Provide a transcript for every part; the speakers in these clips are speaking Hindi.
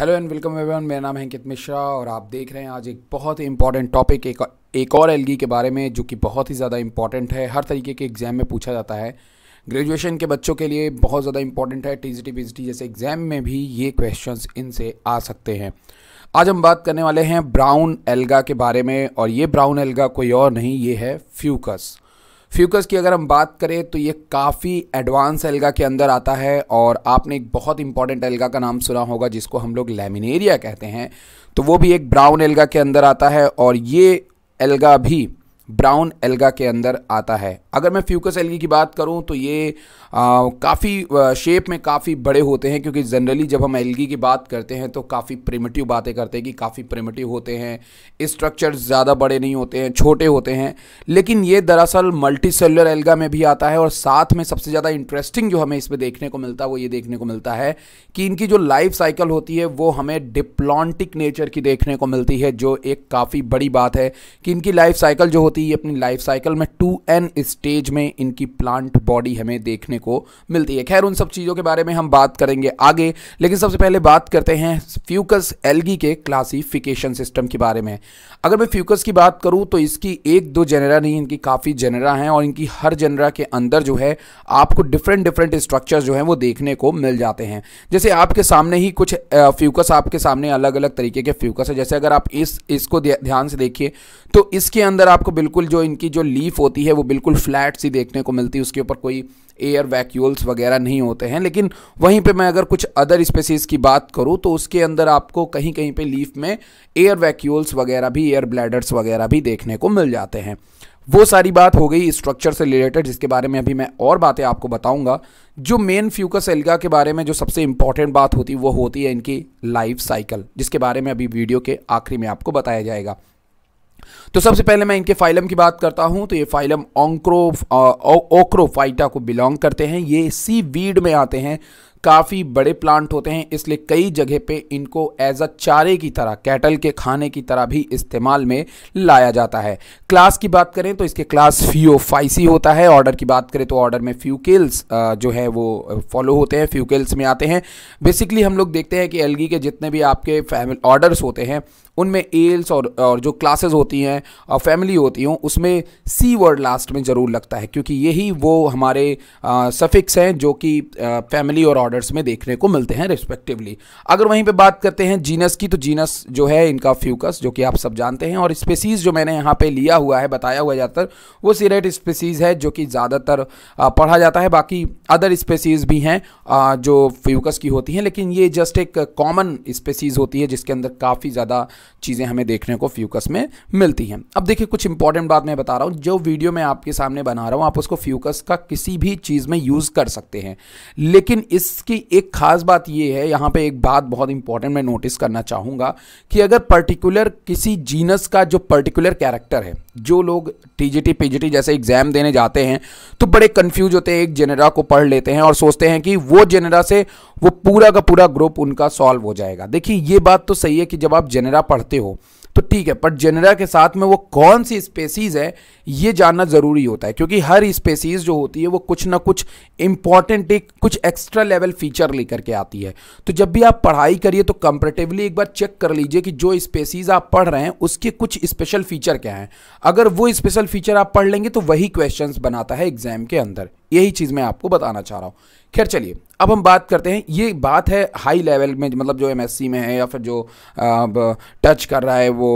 हेलो एंड वेलकम एवरीवन मेरा नाम है अंकित मिश्रा और आप देख रहे हैं आज एक बहुत ही इंपॉर्टेंट टॉपिक एक एक और एलगी के बारे में जो कि बहुत ही ज़्यादा इंपॉर्टेंट है हर तरीके के एग्ज़ाम में पूछा जाता है ग्रेजुएशन के बच्चों के लिए बहुत ज़्यादा इंपॉर्टेंट है टी जी जैसे एग्ज़ाम में भी ये क्वेश्चन इनसे आ सकते हैं आज हम बात करने वाले हैं ब्राउन एल्गा के बारे में और ये ब्राउन एल्गा कोई और नहीं ये है फ्यूकस फ्यूकस की अगर हम बात करें तो ये काफ़ी एडवांस एल्गा के अंदर आता है और आपने एक बहुत इंपॉर्टेंट एल्गा का नाम सुना होगा जिसको हम लोग लेमिनेरिया कहते हैं तो वो भी एक ब्राउन एल्गा के अंदर आता है और ये एल्गा भी ब्राउन एल्गा के अंदर आता है अगर मैं फ्यूकस एल्गी की बात करूं तो ये काफ़ी शेप में काफ़ी बड़े होते हैं क्योंकि जनरली जब हम एल्गी की बात करते हैं तो काफ़ी प्रिमेटिव बातें करते हैं कि काफ़ी प्रिमेटिव होते हैं स्ट्रक्चर ज़्यादा बड़े नहीं होते हैं छोटे होते हैं लेकिन ये दरअसल मल्टी सेलुलर एल्गा में भी आता है और साथ में सबसे ज़्यादा इंटरेस्टिंग जो हमें इसमें देखने को मिलता है वो ये देखने को मिलता है कि इनकी जो लाइफ साइकिल होती है वो हमें डिप्लॉन्टिक नेचर की देखने को मिलती है जो एक काफ़ी बड़ी बात है कि इनकी लाइफ साइकिल जो होती होती है अपनी लाइफ साइकिल में टू एन स्टेज में इनकी प्लांट बॉडी हमें देखने को मिलती है खैर उन सब चीज़ों के बारे में हम बात करेंगे आगे लेकिन सबसे पहले बात करते हैं फ्यूकस एलगी के क्लासिफिकेशन सिस्टम के बारे में अगर मैं फ्यूकस की बात करूँ तो इसकी एक दो जेनरा नहीं इनकी काफ़ी जेनरा हैं और इनकी हर जेनरा के अंदर जो है आपको डिफरेंट डिफरेंट स्ट्रक्चर जो हैं वो देखने को मिल जाते हैं जैसे आपके सामने ही कुछ फ्यूकस आपके सामने अलग अलग तरीके के फ्यूकस है जैसे अगर आप इस इसको ध्यान से देखिए तो इसके अंदर आपको बिल्कुल बिल्कुल जो इनकी जो लीफ होती है वो बिल्कुल फ्लैट सी देखने को मिलती है उसके ऊपर कोई एयर वैक्यूल्स वगैरह नहीं होते हैं लेकिन वहीं पे मैं अगर कुछ अदर स्पेसीज़ की बात करूँ तो उसके अंदर आपको कहीं कहीं पे लीफ में एयर वैक्यूल्स वगैरह भी एयर ब्लैडर्स वगैरह भी देखने को मिल जाते हैं वो सारी बात हो गई स्ट्रक्चर से रिलेटेड जिसके बारे में अभी मैं और बातें आपको बताऊंगा जो मेन फ्यूकस एल्गा के बारे में जो सबसे इंपॉर्टेंट बात होती है वो होती है इनकी लाइफ साइकिल जिसके बारे में अभी वीडियो के आखिरी में आपको बताया जाएगा तो सबसे पहले मैं इनके फाइलम की बात करता हूं तो ये फाइलम ओंक्रो ओक्रोफाइटा को बिलोंग करते हैं ये सी वीड में आते हैं काफ़ी बड़े प्लांट होते हैं इसलिए कई जगह पे इनको एज अ चारे की तरह कैटल के खाने की तरह भी इस्तेमाल में लाया जाता है क्लास की बात करें तो इसके क्लास फ्यूफाइसी होता है ऑर्डर की बात करें तो ऑर्डर में फ्यूकेल्स जो है वो फॉलो होते हैं फ्यूकेल्स में आते हैं बेसिकली हम लोग देखते हैं कि एलगी के जितने भी आपके फैमिल ऑर्डर्स होते हैं उनमें एल्स और और जो क्लासेस होती हैं और फैमिली होती हूँ उसमें सी वर्ड लास्ट में ज़रूर लगता है क्योंकि यही वो हमारे सफिक्स हैं जो कि फैमिली और ऑर्डर्स में देखने को मिलते हैं रिस्पेक्टिवली अगर वहीं पे बात करते हैं जीनस की तो जीनस जो है इनका फ्यूकस जो कि आप सब जानते हैं और स्पेसीज़ जो मैंने यहाँ पर लिया हुआ है बताया हुआ ज़्यादातर वो सीरेट स्पेसीज़ है जो कि ज़्यादातर पढ़ा जाता है बाकी अदर स्पेसीज़ भी हैं जो फ्यूकस की होती हैं लेकिन ये जस्ट एक कॉमन स्पेसीज़ होती है जिसके अंदर काफ़ी ज़्यादा चीज़ें हमें देखने को फ्यूकस में मिलती हैं अब देखिए कुछ इंपॉर्टेंट बात मैं बता रहा हूँ जो वीडियो मैं आपके सामने बना रहा हूँ आप उसको फ्यूकस का किसी भी चीज़ में यूज़ कर सकते हैं लेकिन इसकी एक ख़ास बात यह है यहाँ पर एक बात बहुत इंपॉर्टेंट मैं नोटिस करना चाहूँगा कि अगर पर्टिकुलर किसी जीनस का जो पर्टिकुलर कैरेक्टर है जो लोग टीजीटी पीजीटी जैसे एग्ज़ाम देने जाते हैं तो बड़े कंफ्यूज होते हैं एक जेनेरा को पढ़ लेते हैं और सोचते हैं कि वो जेनेरा से वो पूरा का पूरा ग्रुप उनका सॉल्व हो जाएगा देखिए ये बात तो सही है कि जब आप जेनेरा पढ़ते हो तो ठीक है बट जेनेरा के साथ में वो कौन सी स्पेसीज़ है ये जानना ज़रूरी होता है क्योंकि हर स्पेसीज़ जो होती है वो कुछ ना कुछ इंपॉर्टेंट एक कुछ एक्स्ट्रा लेवल फीचर लेकर के आती है तो जब भी आप पढ़ाई करिए तो कंपेटिवली एक बार चेक कर लीजिए कि जो स्पेसीज़ आप पढ़ रहे हैं उसके कुछ स्पेशल फीचर क्या हैं अगर वो स्पेशल फीचर आप पढ़ लेंगे तो वही क्वेश्चन बनाता है एग्जाम के अंदर यही चीज़ मैं आपको बताना चाह रहा हूँ खैर चलिए अब हम बात करते हैं ये बात है हाई लेवल में मतलब जो एम में है या फिर जो टच कर रहा है वो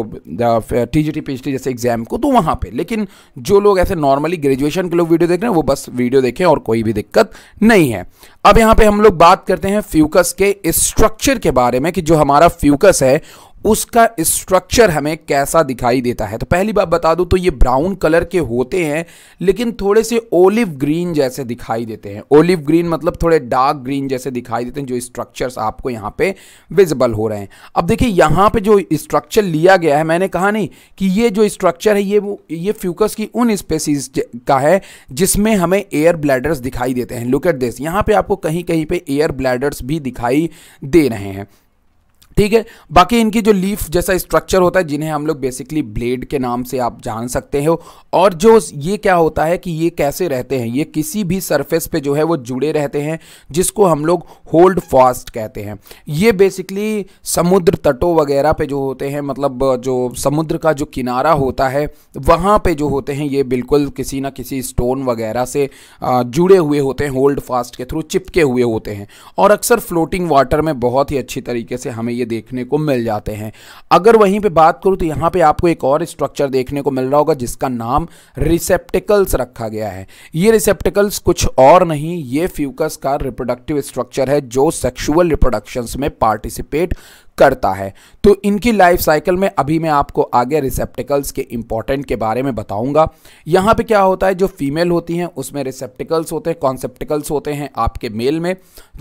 टी जी टी पी जैसे एग्जाम को तो वहाँ पे लेकिन जो लोग ऐसे नॉर्मली ग्रेजुएशन के लोग वीडियो देख रहे हैं वो बस वीडियो देखें और कोई भी दिक्कत नहीं है अब यहाँ पे हम लोग बात करते हैं फ्यूकस के स्ट्रक्चर के बारे में कि जो हमारा फ्यूकस है उसका स्ट्रक्चर हमें कैसा दिखाई देता है तो पहली बात बता दूं तो ये ब्राउन कलर के होते हैं लेकिन थोड़े से ओलिव ग्रीन जैसे दिखाई देते हैं ओलिव ग्रीन मतलब थोड़े डार्क ग्रीन जैसे दिखाई देते हैं जो स्ट्रक्चर्स आपको यहाँ पे विजिबल हो रहे हैं अब देखिए यहाँ पे जो स्ट्रक्चर लिया गया है मैंने कहा नहीं कि ये जो स्ट्रक्चर है ये वो ये फ्यूकस की उन स्पेसीज का है जिसमें हमें एयर ब्लैडर्स दिखाई देते हैं लुकेट देश दिस यहाँ पे आपको कहीं कहीं पर एयर ब्लैडर्स भी दिखाई दे रहे हैं ठीक है बाकी इनकी जो लीफ जैसा स्ट्रक्चर होता है जिन्हें हम लोग बेसिकली ब्लेड के नाम से आप जान सकते हो और जो ये क्या होता है कि ये कैसे रहते हैं ये किसी भी सरफेस पे जो है वो जुड़े रहते हैं जिसको हम लोग होल्ड फास्ट कहते हैं ये बेसिकली समुद्र तटों वगैरह पे जो होते हैं मतलब जो समुद्र का जो किनारा होता है वहाँ पर जो होते हैं ये बिल्कुल किसी न किसी स्टोन वगैरह से जुड़े हुए होते हैं होल्ड फास्ट के थ्रू चिपके हुए होते हैं और अक्सर फ्लोटिंग वाटर में बहुत ही अच्छी तरीके से हमें ये ये देखने को मिल जाते हैं अगर वहीं पे बात करूँ तो यहाँ पे आपको एक और स्ट्रक्चर देखने को मिल रहा होगा जिसका नाम रिसेप्टिकल्स रखा गया है ये रिसेप्टिकल्स कुछ और नहीं ये फ्यूकस का रिप्रोडक्टिव स्ट्रक्चर है जो सेक्शुअल रिप्रोडक्शंस में पार्टिसिपेट करता है तो इनकी लाइफ साइकिल में अभी मैं आपको आगे रिसेप्टिकल्स के इंपॉर्टेंट के बारे में बताऊंगा यहाँ पे क्या होता है जो फीमेल होती हैं उसमें रिसेप्टिकल्स होते हैं कॉन्सेप्टिकल्स होते हैं आपके मेल में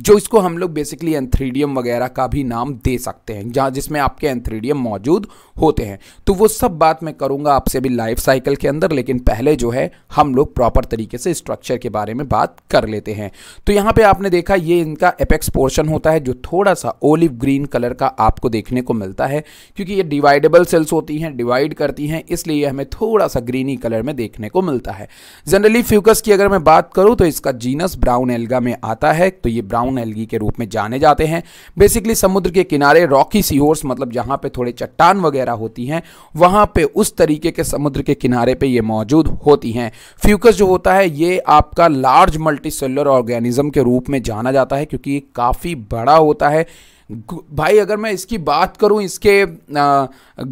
जो इसको हम लोग बेसिकली एंथ्रीडियम वगैरह का भी नाम दे सकते हैं जहाँ जिसमें आपके एंथ्रीडियम मौजूद होते हैं तो वो सब बात मैं करूँगा आपसे भी लाइफ साइकिल के अंदर लेकिन पहले जो है हम लोग प्रॉपर तरीके से स्ट्रक्चर के बारे में बात कर लेते हैं तो यहाँ पर आपने देखा ये इनका एपेक्स पोर्शन होता है जो थोड़ा सा ओलिव ग्रीन कलर का आपको देखने को मिलता है क्योंकि ये डिवाइडेबल सेल्स होती हैं डिवाइड करती हैं इसलिए हमें थोड़ा सा ग्रीनी कलर में देखने को मिलता है जनरली फ्यूकस की अगर मैं बात करूँ तो इसका जीनस ब्राउन एल्गा में आता है तो ये ब्राउन एल्गी के रूप में जाने जाते हैं बेसिकली समुद्र के किनारे रॉकी सीहोर्स मतलब जहाँ पर थोड़े चट्टान वगैरह होती हैं वहाँ पर उस तरीके के समुद्र के किनारे पर ये मौजूद होती हैं फ्यूकस जो होता है ये आपका लार्ज मल्टी सेलुलर ऑर्गेनिज्म के रूप में जाना जाता है क्योंकि ये काफ़ी बड़ा होता है भाई अगर मैं इसकी बात करूं इसके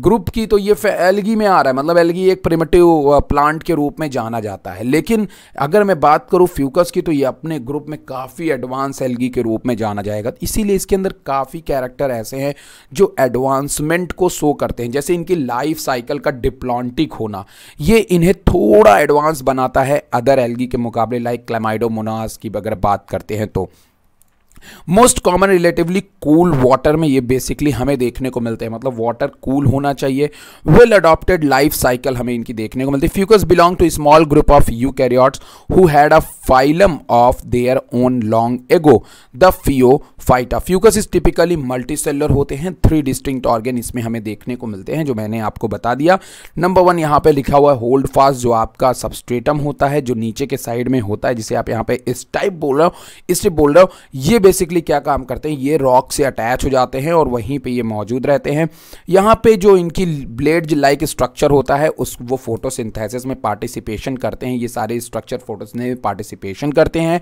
ग्रुप की तो ये एलगी में आ रहा है मतलब एलगी एक प्रिमेटिव प्लांट के रूप में जाना जाता है लेकिन अगर मैं बात करूं फ्यूकस की तो ये अपने ग्रुप में काफ़ी एडवांस एलगी के रूप में जाना जाएगा इसीलिए इसके अंदर काफ़ी कैरेक्टर ऐसे हैं जो एडवांसमेंट को शो करते हैं जैसे इनकी लाइफ साइकिल का डिप्लॉन्टिक होना ये इन्हें थोड़ा एडवांस बनाता है अदर एलगी के मुकाबले लाइक क्लेमाइडोमोनास की अगर बात करते हैं तो most common relatively cool water में ये बेसिकली हमें देखने को मिलते हैं मतलब वाटर कूल cool होना चाहिए वेल अडॉप्टेड लाइफ साइकिल हमें इनकी देखने को मिलती है Fucus belong to small group of eukaryotes who had a phylum of their own long ago the phaeophyta Fucus is typically multi cellular होते हैं थ्री डिस्टिंक्ट ऑर्गेन इसमें हमें देखने को मिलते हैं जो मैंने आपको बता दिया नंबर वन यहाँ पे लिखा हुआ है होल्ड फास्ट जो आपका सबस्ट्रेटम होता है जो नीचे के साइड में होता है जिसे आप यहाँ पे इस टाइप बोल रहे हो इस बोल रहे हो ये बेसिकली क्या काम करते हैं ये रॉक से अटैच हो जाते हैं और वहीं पे ये मौजूद रहते हैं यहाँ पे जो इनकी ब्लेड लाइक स्ट्रक्चर होता है उस वो फोटोसिंथेसिस में पार्टिसिपेशन करते हैं ये सारे स्ट्रक्चर फोटोस में पार्टिसिपेशन करते हैं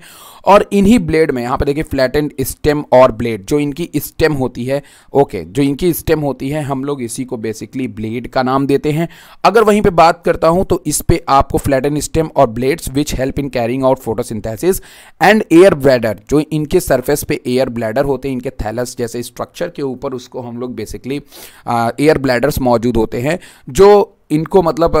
और इन्हीं ब्लेड में यहाँ पे देखिए फ्लैटेंड स्टेम और ब्लेड जो इनकी स्टेम होती है ओके जो इनकी स्टेम होती है हम लोग इसी को बेसिकली ब्लेड का नाम देते हैं अगर वहीं पर बात करता हूँ तो इस पर आपको फ्लैटेंड स्टेम और blades which help in carrying out photosynthesis and air bladder जो इनके सर्फेस सरफेस पे एयर ब्लैडर होते हैं इनके थैलस जैसे स्ट्रक्चर के ऊपर उसको हम लोग बेसिकली एयर ब्लैडर्स मौजूद होते हैं जो इनको मतलब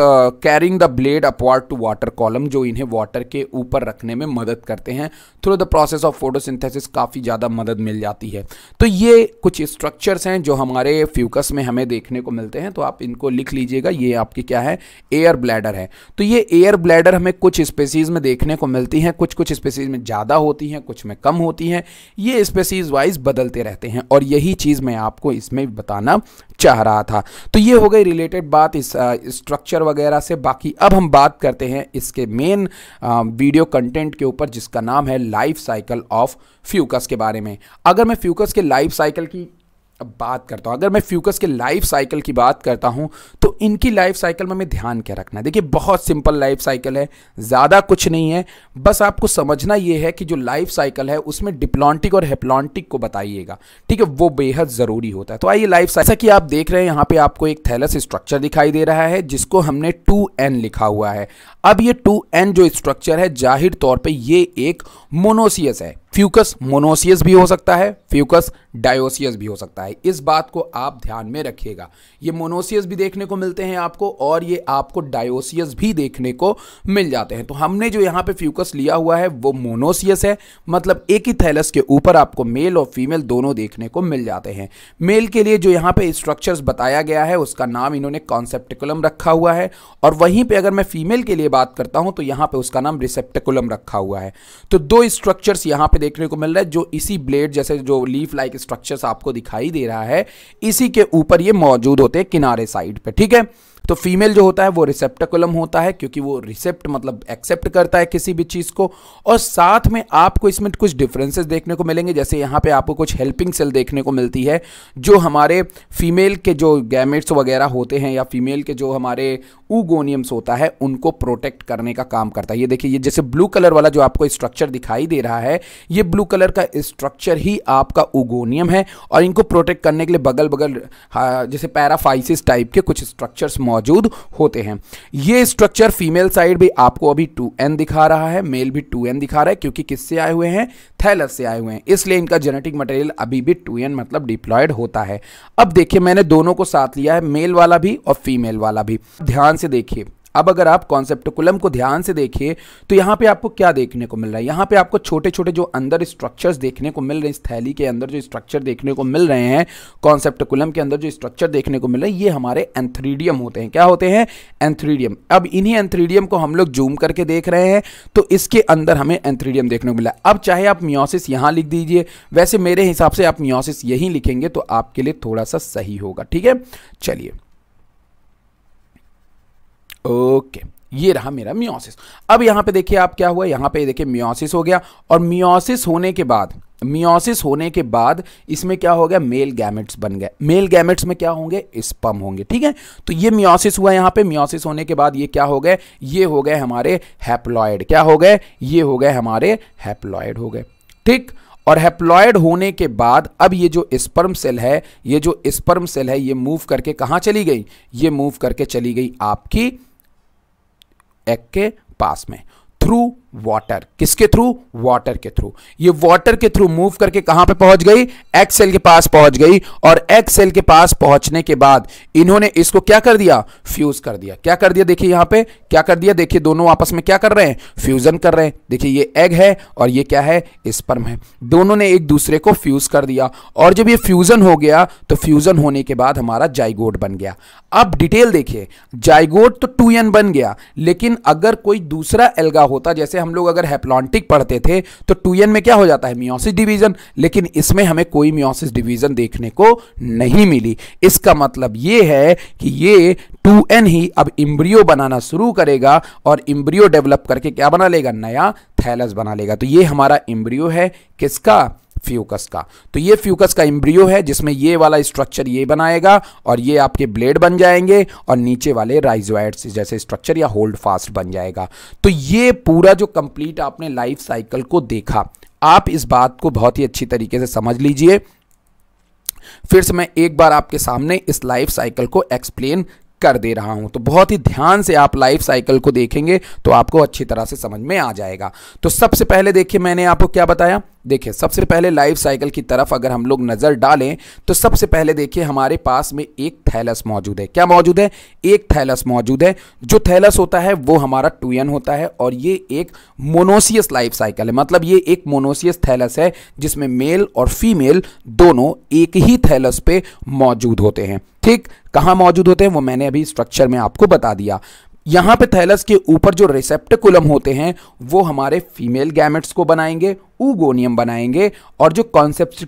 carrying the blade upward to water column जो इन्हें वाटर के ऊपर रखने में मदद करते हैं through the process of photosynthesis काफ़ी ज़्यादा मदद मिल जाती है तो ये कुछ स्ट्रक्चर्स हैं जो हमारे फ्यूकस में हमें देखने को मिलते हैं तो आप इनको लिख लीजिएगा ये आपके क्या है एयर ब्लैडर है तो ये एयर ब्लैडर हमें कुछ स्पेसीज़ में देखने को मिलती हैं कुछ कुछ स्पेसीज़ में ज़्यादा होती हैं कुछ में कम होती हैं ये स्पेसीज़ वाइज बदलते रहते हैं और यही चीज़ मैं आपको इसमें बताना चाह रहा था तो ये हो गई रिलेटेड बात इस स्ट्रक्चर वगैरह से बाकी अब हम बात करते हैं इसके मेन वीडियो कंटेंट के ऊपर जिसका नाम है लाइफ साइकिल ऑफ फ्यूकस के बारे में अगर मैं फ्यूकस के लाइफ साइकिल की अब बात करता हूँ अगर मैं फ्यूकस के लाइफ साइकिल की बात करता हूँ तो इनकी लाइफ साइकिल में हमें ध्यान क्या रखना है देखिए बहुत सिंपल लाइफ साइकिल है ज़्यादा कुछ नहीं है बस आपको समझना ये है कि जो लाइफ साइकिल है उसमें डिप्लॉन्टिक और हेप्लॉन्टिक को बताइएगा ठीक है वो बेहद ज़रूरी होता है तो आइए लाइफ साइकिल कि आप देख रहे हैं यहाँ पर आपको एक थैलस स्ट्रक्चर दिखाई दे रहा है जिसको हमने टू एन लिखा हुआ है अब ये टू एन जो स्ट्रक्चर है जाहिर तौर पर ये एक मोनोसियस है फ्यूकस मोनोसियस भी हो सकता है फ्यूकस डायोसियस भी हो सकता है इस बात को आप ध्यान में रखिएगा ये मोनोसियस भी देखने को मिलते हैं आपको और ये आपको डायोसियस भी देखने को मिल जाते हैं तो हमने जो यहाँ पे फ्यूकस लिया हुआ है वो मोनोसियस है मतलब एक ही थैलस के ऊपर आपको मेल और फीमेल दोनों देखने को मिल जाते हैं मेल के लिए जो यहाँ पे स्ट्रक्चर्स बताया गया है उसका नाम इन्होंने कॉन्सेप्टिकुलम रखा हुआ है और वहीं पर अगर मैं फीमेल के लिए बात करता हूँ तो यहाँ पर उसका नाम रिसेप्टिकुलम रखा हुआ है तो दो स्ट्रक्चर्स यहाँ पर देखने को मिल रहा है जो इसी ब्लेड जैसे जो लीफ लाइक स्ट्रक्चर्स आपको दिखाई दे रहा है इसी के ऊपर ये मौजूद होते हैं किनारे साइड पे ठीक है तो फीमेल जो होता है वो रिसेप्टकुलम होता है क्योंकि वो रिसेप्ट मतलब एक्सेप्ट करता है किसी भी चीज़ को और साथ में आपको इसमें कुछ डिफरेंसेस देखने को मिलेंगे जैसे यहाँ पे आपको कुछ हेल्पिंग सेल देखने को मिलती है जो हमारे फीमेल के जो गैमेट्स वगैरह होते हैं या फीमेल के जो हमारे ऊगोनियम्स होता है उनको प्रोटेक्ट करने का काम करता है ये देखिए ये जैसे ब्लू कलर वाला जो आपको स्ट्रक्चर दिखाई दे रहा है ये ब्लू कलर का स्ट्रक्चर ही आपका उगोनियम है और इनको प्रोटेक्ट करने के लिए बगल बगल हाँ, जैसे पैराफाइसिस टाइप के कुछ स्ट्रक्चर्स मौजूद मौजूद होते हैं ये स्ट्रक्चर फीमेल साइड भी आपको अभी टू दिखा रहा है मेल भी टू दिखा रहा है क्योंकि किससे आए हुए हैं थैलस से आए हुए हैं इसलिए इनका जेनेटिक मटेरियल अभी भी टू मतलब डिप्लॉयड होता है अब देखिए मैंने दोनों को साथ लिया है मेल वाला भी और फीमेल वाला भी ध्यान से देखिए अब अगर आप कॉन्सेप्टकुलम को ध्यान से देखिए तो यहाँ पे आपको क्या देखने को मिल रहा है यहाँ पे आपको छोटे छोटे जो अंदर स्ट्रक्चर्स देखने को मिल रहे हैं इस थैली के अंदर जो स्ट्रक्चर देखने को मिल रहे हैं कॉन्सेप्टकुलम के अंदर जो स्ट्रक्चर देखने को मिल रहे हैं ये हमारे एंथ्रीडियम होते हैं क्या होते हैं एंथ्रीडियम अब इन्हीं एंथ्रीडियम को हम लोग जूम करके देख रहे हैं तो इसके अंदर हमें एंथ्रीडियम देखने को मिला अब चाहे आप म्योसिस यहाँ लिख दीजिए वैसे मेरे हिसाब से आप म्योसिस यहीं लिखेंगे तो आपके लिए थोड़ा सा सही होगा ठीक है चलिए ओके ये रहा मेरा मियोसिस अब यहां पे देखिए आप क्या हुआ यहां पे देखिए मियोसिस हो गया और मियोसिस होने के बाद मियोसिस होने के बाद इसमें क्या हो गया मेल गैमेट्स बन गए मेल गैमेट्स में क्या होंगे स्पम होंगे ठीक है तो ये मियोसिस हुआ यहां पे मियोसिस होने के बाद ये क्या हो गए ये हो गए हमारे हैप्लॉयड क्या हो गए ये हो गए हमारे हैप्लॉयड हो गए ठीक और हैप्लॉयड होने के बाद अब ये जो स्पर्म सेल है ये जो स्पर्म सेल है ये मूव करके कहाँ चली गई ये मूव करके चली गई आपकी एक के पास में थ्रू वाटर किसके थ्रू वाटर के थ्रू ये वाटर के थ्रू मूव करके कहां पे पहुंच गई एक्सेल के पास पहुंच गई और एक्सेल के पास पहुंचने के बाद इन्होंने इसको क्या कर दिया फ्यूज कर दिया क्या कर दिया देखिए यहां पे क्या कर दिया देखिए दोनों आपस में क्या कर रहे हैं फ्यूजन कर रहे हैं देखिए ये एग है और ये क्या है स्पर्म है दोनों ने एक दूसरे को फ्यूज कर दिया और जब ये फ्यूजन हो गया तो फ्यूजन होने के बाद हमारा जाइगोड बन गया अब डिटेल देखिए जाइगोड तो टू बन गया लेकिन अगर कोई दूसरा एल्गा होता जैसे हम लोग अगर हैप्लॉन्टिक पढ़ते थे तो टू में क्या हो जाता है मियोसिस डिवीजन लेकिन इसमें हमें कोई मियोसिस डिवीजन देखने को नहीं मिली इसका मतलब ये है कि ये 2n ही अब इम्ब्रियो बनाना शुरू करेगा और इम्ब्रियो डेवलप करके क्या बना लेगा नया थैलस बना लेगा तो ये हमारा इम्ब्रियो है किसका फ्यूकस का तो ये फ्यूकस का इम्ब्रियो है जिसमें ये वाला स्ट्रक्चर ये बनाएगा और ये आपके ब्लेड बन जाएंगे और नीचे वाले राइजोइड्स जैसे स्ट्रक्चर या होल्ड फास्ट बन जाएगा तो ये पूरा जो कंप्लीट आपने लाइफ साइकिल को देखा आप इस बात को बहुत ही अच्छी तरीके से समझ लीजिए फिर से मैं एक बार आपके सामने इस लाइफ साइकिल को एक्सप्लेन कर दे रहा हूं तो बहुत ही ध्यान से आप लाइफ साइकिल को देखेंगे तो आपको अच्छी तरह से समझ में आ जाएगा तो सबसे पहले देखिए मैंने आपको क्या बताया देखिए सबसे पहले लाइफ साइकिल की तरफ अगर हम लोग नज़र डालें तो सबसे पहले देखिए हमारे पास में एक थैलस मौजूद है क्या मौजूद है एक थैलस मौजूद है जो थैलस होता है वो हमारा टूएन होता है और ये एक मोनोसियस लाइफ साइकिल है मतलब ये एक मोनोसियस थैलस है जिसमें मेल और फीमेल दोनों एक ही थैलस पे मौजूद होते हैं ठीक कहाँ मौजूद होते हैं वो मैंने अभी स्ट्रक्चर में आपको बता दिया यहाँ पे थैलस के ऊपर जो रिसेप्टकुलम होते हैं वो हमारे फीमेल गैमेट्स को बनाएंगे उगोनियम बनाएंगे और जो कॉन्सेप्ट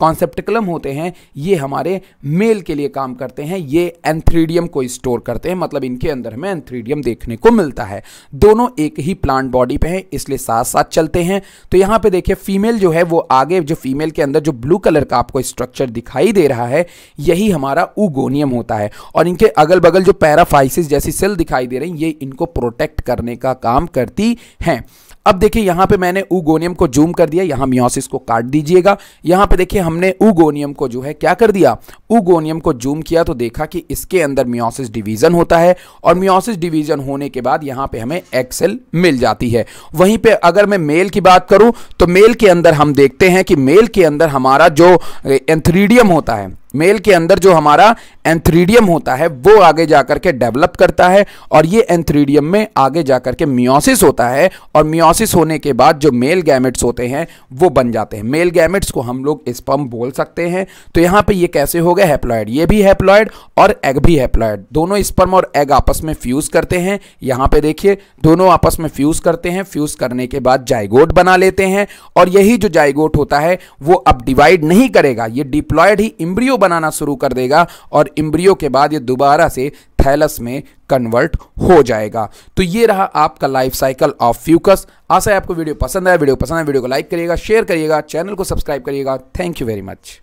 कॉन्सेप्टिकलम होते हैं ये हमारे मेल के लिए काम करते हैं ये एंथ्रीडियम को स्टोर करते हैं मतलब इनके अंदर हमें एंथ्रीडियम देखने को मिलता है दोनों एक ही प्लांट बॉडी पे हैं इसलिए साथ साथ चलते हैं तो यहाँ पे देखिए फीमेल जो है वो आगे जो फीमेल के अंदर जो ब्लू कलर का आपको स्ट्रक्चर दिखाई दे रहा है यही हमारा उगोनियम होता है और इनके अगल बगल जो पैराफाइसिस जैसी सेल दिखाई दे रही ये इनको प्रोटेक्ट करने का काम करती हैं अब देखिए यहां पे मैंने उगोनियम को जूम कर दिया यहां मियोसिस को काट दीजिएगा यहाँ पे देखिए हमने उगोनियम को जो है क्या कर दिया उगोनियम को जूम किया तो देखा कि इसके अंदर मियोसिस डिवीजन होता है और मियोसिस डिवीजन होने के बाद यहाँ पे हमें एक्सेल मिल जाती है वहीं पे अगर मैं मेल की बात करूं तो मेल के अंदर हम देखते हैं कि मेल के अंदर हमारा जो एंथ्रीडियम होता है मेल के अंदर जो हमारा एंथ्रीडियम होता है वो आगे जाकर के डेवलप करता है और ये एंथ्रीडियम में आगे जाकर के मियोसिस होता है और मियोसिस होने के बाद जो मेल गैमेट्स होते हैं वो बन जाते हैं मेल गैमेट्स को हम लोग स्पम बोल सकते हैं तो यहाँ पे ये कैसे हो गया हैप्लॉयड ये भी हैप्लॉयड और एग भी हैप्लॉयड दोनों स्पर्म और एग आपस में फ्यूज करते हैं यहाँ पे देखिए दोनों आपस में फ्यूज करते हैं फ्यूज करने के बाद जाइगोट बना लेते हैं और यही जो जाइगोट होता है वो अब डिवाइड नहीं करेगा ये डिप्लॉयड ही इम्ब्रियो बनाना शुरू कर देगा और इम्ब्रियो के बाद ये दोबारा से थैलस में कन्वर्ट हो जाएगा तो ये रहा आपका लाइफ साइकिल ऑफ फ्यूकस आशा है आपको वीडियो पसंद आया वीडियो पसंद आया वीडियो को लाइक करिएगा शेयर करिएगा चैनल को सब्सक्राइब करिएगा थैंक यू वेरी मच